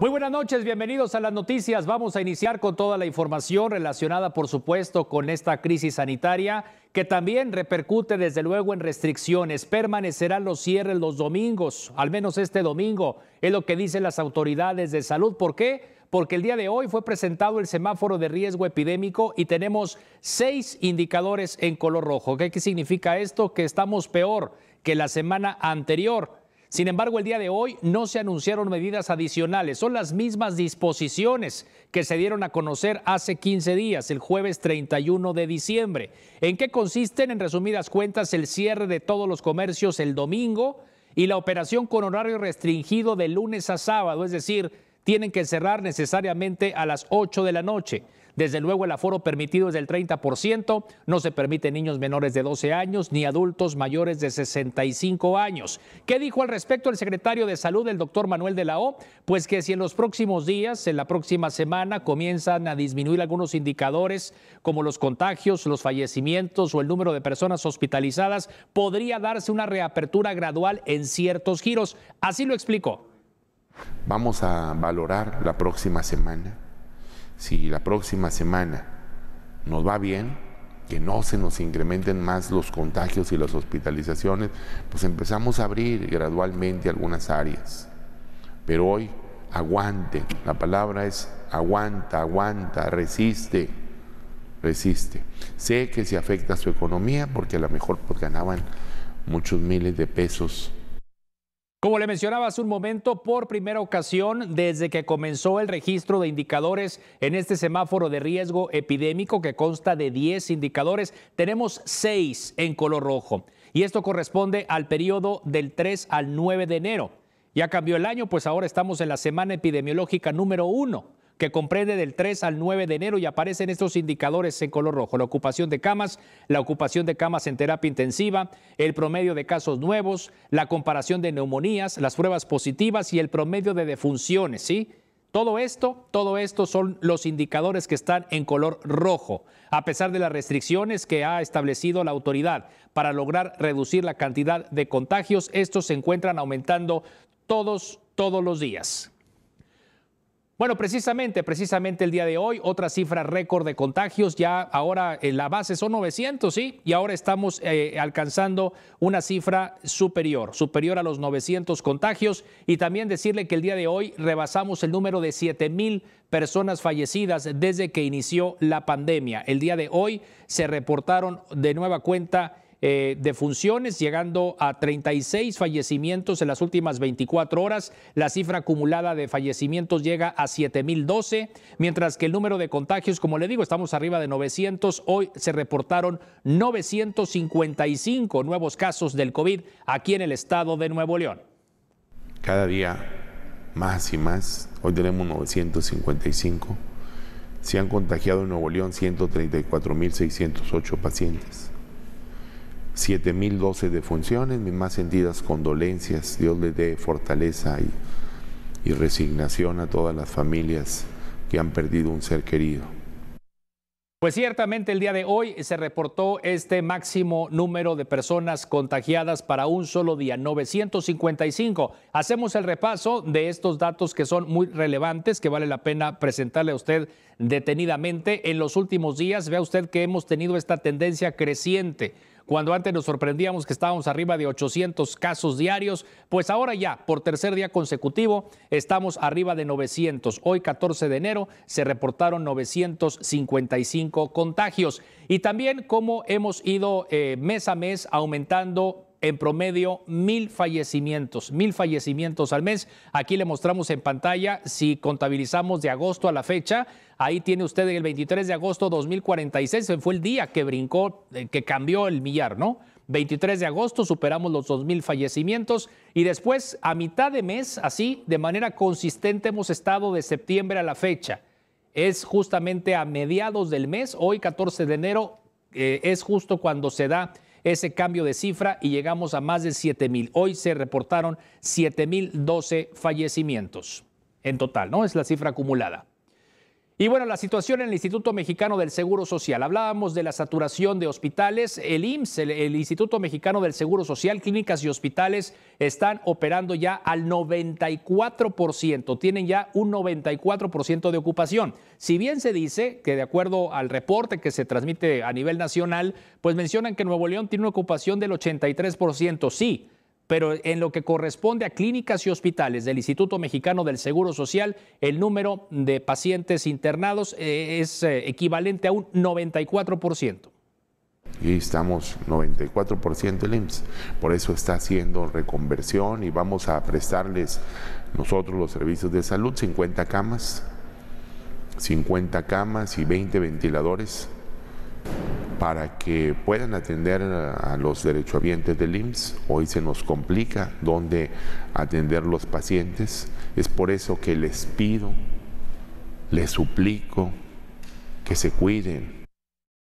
Muy buenas noches, bienvenidos a las noticias. Vamos a iniciar con toda la información relacionada, por supuesto, con esta crisis sanitaria que también repercute desde luego en restricciones. Permanecerán los cierres los domingos, al menos este domingo, es lo que dicen las autoridades de salud. ¿Por qué? Porque el día de hoy fue presentado el semáforo de riesgo epidémico y tenemos seis indicadores en color rojo. ¿Qué significa esto? Que estamos peor que la semana anterior sin embargo, el día de hoy no se anunciaron medidas adicionales, son las mismas disposiciones que se dieron a conocer hace 15 días, el jueves 31 de diciembre. ¿En qué consisten, en resumidas cuentas, el cierre de todos los comercios el domingo y la operación con horario restringido de lunes a sábado? Es decir, tienen que cerrar necesariamente a las 8 de la noche. Desde luego el aforo permitido es del 30%, no se permite niños menores de 12 años ni adultos mayores de 65 años. ¿Qué dijo al respecto el secretario de Salud, el doctor Manuel de la O? Pues que si en los próximos días, en la próxima semana, comienzan a disminuir algunos indicadores como los contagios, los fallecimientos o el número de personas hospitalizadas, podría darse una reapertura gradual en ciertos giros. Así lo explicó. Vamos a valorar la próxima semana si la próxima semana nos va bien, que no se nos incrementen más los contagios y las hospitalizaciones, pues empezamos a abrir gradualmente algunas áreas. Pero hoy, aguante, la palabra es aguanta, aguanta, resiste, resiste. Sé que se afecta a su economía porque a lo mejor pues, ganaban muchos miles de pesos como le mencionaba hace un momento, por primera ocasión desde que comenzó el registro de indicadores en este semáforo de riesgo epidémico que consta de 10 indicadores, tenemos 6 en color rojo. Y esto corresponde al periodo del 3 al 9 de enero. Ya cambió el año, pues ahora estamos en la semana epidemiológica número 1 que comprende del 3 al 9 de enero y aparecen estos indicadores en color rojo, la ocupación de camas, la ocupación de camas en terapia intensiva, el promedio de casos nuevos, la comparación de neumonías, las pruebas positivas y el promedio de defunciones, ¿sí? Todo esto, todo esto son los indicadores que están en color rojo, a pesar de las restricciones que ha establecido la autoridad para lograr reducir la cantidad de contagios, estos se encuentran aumentando todos todos los días. Bueno, precisamente, precisamente el día de hoy, otra cifra récord de contagios, ya ahora en eh, la base son 900, ¿sí? Y ahora estamos eh, alcanzando una cifra superior, superior a los 900 contagios. Y también decirle que el día de hoy rebasamos el número de 7 mil personas fallecidas desde que inició la pandemia. El día de hoy se reportaron de nueva cuenta eh, de funciones, llegando a 36 fallecimientos en las últimas 24 horas. La cifra acumulada de fallecimientos llega a 7.012, mientras que el número de contagios, como le digo, estamos arriba de 900. Hoy se reportaron 955 nuevos casos del COVID aquí en el estado de Nuevo León. Cada día más y más. Hoy tenemos 955. Se han contagiado en Nuevo León 134.608 pacientes. 7.012 defunciones, mis más sentidas condolencias, Dios le dé fortaleza y, y resignación a todas las familias que han perdido un ser querido. Pues ciertamente el día de hoy se reportó este máximo número de personas contagiadas para un solo día, 955. Hacemos el repaso de estos datos que son muy relevantes, que vale la pena presentarle a usted detenidamente. En los últimos días, vea usted que hemos tenido esta tendencia creciente cuando antes nos sorprendíamos que estábamos arriba de 800 casos diarios, pues ahora ya, por tercer día consecutivo, estamos arriba de 900. Hoy, 14 de enero, se reportaron 955 contagios. Y también cómo hemos ido eh, mes a mes aumentando en promedio mil fallecimientos, mil fallecimientos al mes. Aquí le mostramos en pantalla, si contabilizamos de agosto a la fecha, ahí tiene usted el 23 de agosto 2046, fue el día que brincó, eh, que cambió el millar, ¿no? 23 de agosto superamos los mil fallecimientos y después a mitad de mes, así de manera consistente hemos estado de septiembre a la fecha. Es justamente a mediados del mes, hoy 14 de enero, eh, es justo cuando se da ese cambio de cifra y llegamos a más de 7,000. mil. Hoy se reportaron 7 mil fallecimientos en total, ¿no? Es la cifra acumulada. Y bueno, la situación en el Instituto Mexicano del Seguro Social. Hablábamos de la saturación de hospitales. El IMSS, el, Instituto Mexicano del Seguro Social, clínicas y hospitales están operando ya al 94%. Tienen ya un 94% de ocupación. Si bien se dice que de acuerdo al reporte que se transmite a nivel nacional, pues mencionan que Nuevo León tiene una ocupación del 83%. Sí, pero en lo que corresponde a clínicas y hospitales del Instituto Mexicano del Seguro Social, el número de pacientes internados eh, es eh, equivalente a un 94%. Y estamos 94% el IMSS. Por eso está haciendo reconversión y vamos a prestarles nosotros los servicios de salud 50 camas, 50 camas y 20 ventiladores para que puedan atender a, los derechohabientes del IMSS. Hoy se nos complica dónde atender los pacientes. Es por eso que les pido, les suplico que se cuiden,